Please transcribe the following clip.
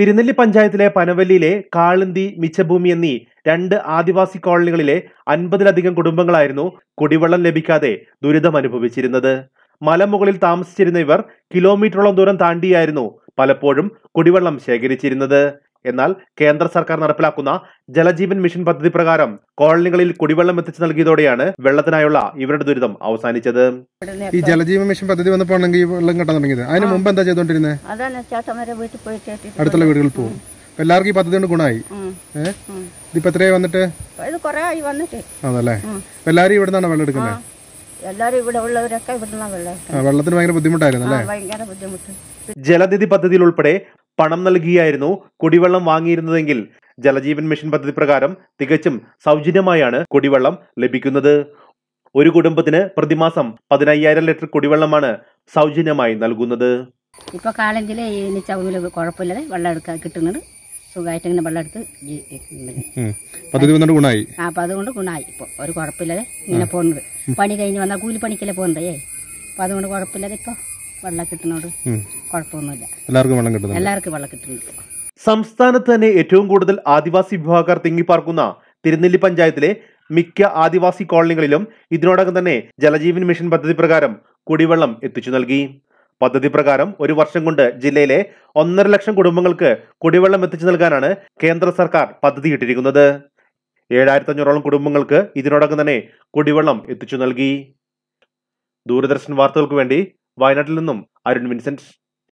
തിരുനെല്ലി പഞ്ചായത്തിലെ പനവല്ലിയിലെ കാളിന്തി മിച്ചഭൂമി എന്നീ രണ്ട് ആദിവാസി കോളനികളിലെ അൻപതിലധികം കുടുംബങ്ങളായിരുന്നു കുടിവെള്ളം ലഭിക്കാതെ ദുരിതം അനുഭവിച്ചിരുന്നത് മലമുകളിൽ താമസിച്ചിരുന്ന ഇവർ കിലോമീറ്ററോളം ദൂരം താണ്ടിയായിരുന്നു പലപ്പോഴും കുടിവെള്ളം ശേഖരിച്ചിരുന്നത് എന്നാൽ കേന്ദ്ര സർക്കാർ നടപ്പിലാക്കുന്ന ജലജീവൻ മിഷൻ പദ്ധതി പ്രകാരം കോളനികളിൽ കുടിവെള്ളം എത്തിച്ചു നൽകിയതോടെയാണ് വെള്ളത്തിനായുള്ള ഇവരുടെ ദുരിതം അവസാനിച്ചത് ഈ ജലജീവൻ മിഷൻ പദ്ധതി വന്നപ്പോൾ വെള്ളം കിട്ടാൻ തുടങ്ങിയത് അതിന് മുമ്പ് എന്താ ചെയ്തോണ്ടിരുന്നത് അടുത്തുള്ള വീടുകളിൽ പോകും എല്ലാവർക്കും ഈ പദ്ധതി കൊണ്ട് ഗുണമായി ഏഹ് ഇതിപ്പോ എത്രയായി വന്നിട്ട് അതല്ലേ എല്ലാരും ഇവിടെ നിന്നാണ് വെള്ളം എടുക്കുന്നത് വെള്ളത്തിന് ഭയങ്കര ബുദ്ധിമുട്ടായിരുന്നു അല്ലേ ജലനിധി പദ്ധതിയിൽ ഉൾപ്പെടെ പണം നൽകിയായിരുന്നു കുടിവെള്ളം വാങ്ങിയിരുന്നതെങ്കിൽ ജലജീവൻ മിഷൻ പദ്ധതി പ്രകാരം തികച്ചും സൗജന്യമായാണ് കുടിവെള്ളം ലഭിക്കുന്നത് ഒരു കുടുംബത്തിന് പ്രതിമാസം പതിനയ്യായിരം ലിറ്റർ കുടിവെള്ളമാണ് സൗജന്യമായി നൽകുന്നത് ഇപ്പോൾ കാലഞ്ചിൽ ഈ ചൗവിൽ കുഴപ്പമില്ലാതെ വെള്ളം എടുക്കാൻ കിട്ടുന്നത് സുഖമായിട്ട് ഇങ്ങനെ വെള്ളം എടുത്ത് പദ്ധതി വന്നിട്ട് ഗുണമായി ആ അപ്പം അതുകൊണ്ട് ഗുണമായി ഇപ്പോൾ ഒരു കുഴപ്പമില്ലാതെ ഇങ്ങനെ പോകുന്നത് പണി കഴിഞ്ഞ് വന്നാൽ കൂലിപ്പണിക്കല്ലേ പോകുന്നത് ഏ അപ്പം അതുകൊണ്ട് കുഴപ്പമില്ലാതെ ഇപ്പോൾ വെള്ളം കുഴപ്പമൊന്നുമില്ല എല്ലാവർക്കും വെള്ളം കിട്ടുന്നു എല്ലാവർക്കും വെള്ളം കിട്ടുന്നുണ്ട് സംസ്ഥാനത്ത് തന്നെ ഏറ്റവും കൂടുതൽ ആദിവാസി വിഭാഗക്കാർ തിങ്ങിപ്പാർക്കുന്ന തിരുനെല്ലി പഞ്ചായത്തിലെ മിക്ക ആദിവാസി കോളനികളിലും ഇതിനോടകം തന്നെ ജലജീവൻ മിഷൻ പദ്ധതി പ്രകാരം കുടിവെള്ളം എത്തിച്ചു നൽകി പദ്ധതി പ്രകാരം ഒരു വർഷം കൊണ്ട് ജില്ലയിലെ ഒന്നര ലക്ഷം കുടുംബങ്ങൾക്ക് കുടിവെള്ളം എത്തിച്ചു നൽകാനാണ് കേന്ദ്ര സർക്കാർ പദ്ധതി ഇട്ടിരിക്കുന്നത് ഏഴായിരത്തി അഞ്ഞൂറോളം കുടുംബങ്ങൾക്ക് ഇതിനോടകം തന്നെ കുടിവെള്ളം എത്തിച്ചു നൽകി ദൂരദർശൻ വാർത്തകൾക്ക് വേണ്ടി വയനാട്ടിൽ നിന്നും അരുൺ വിൻസെന്റ്